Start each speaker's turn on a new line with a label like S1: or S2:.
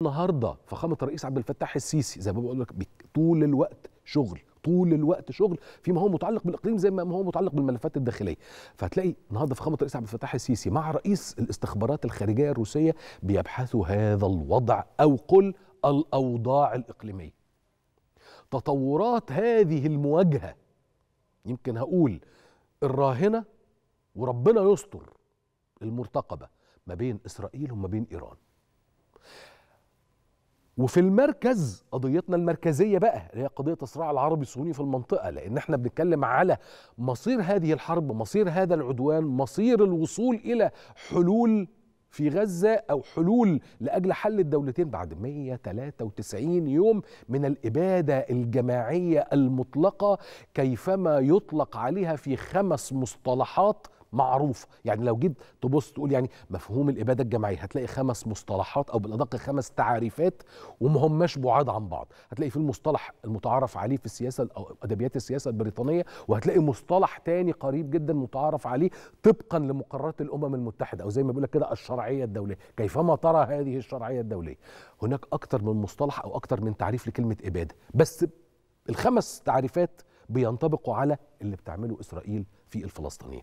S1: النهارده فخامه الرئيس عبد الفتاح السيسي زي ما بقول لك طول الوقت شغل طول الوقت شغل فيما هو متعلق بالاقليم زي ما هو متعلق بالملفات الداخليه فهتلاقي النهارده فخامه الرئيس عبد الفتاح السيسي مع رئيس الاستخبارات الخارجيه الروسيه بيبحثوا هذا الوضع او قل الاوضاع الاقليميه تطورات هذه المواجهه يمكن هقول الراهنه وربنا يستر المرتقبه ما بين اسرائيل وما بين ايران وفي المركز قضيتنا المركزيه بقى اللي هي قضيه الصراع العربي الصهيوني في المنطقه لان احنا بنتكلم على مصير هذه الحرب مصير هذا العدوان مصير الوصول الى حلول في غزة أو حلول لأجل حل الدولتين بعد 193 يوم من الإبادة الجماعية المطلقة كيفما يطلق عليها في خمس مصطلحات معروف يعني لو جيت تبص تقول يعني مفهوم الاباده الجماعيه هتلاقي خمس مصطلحات او بالادق خمس تعريفات وما هماش بعاد عن بعض هتلاقي في المصطلح المتعارف عليه في السياسه او ادبيات السياسه البريطانيه وهتلاقي مصطلح تاني قريب جدا متعارف عليه طبقا لمقررات الامم المتحده او زي ما بيقول لك كده الشرعيه الدوليه كيفما ترى هذه الشرعيه الدوليه هناك اكتر من مصطلح او اكتر من تعريف لكلمه اباده بس الخمس تعريفات بينطبقوا على اللي بتعمله اسرائيل في الفلسطينيين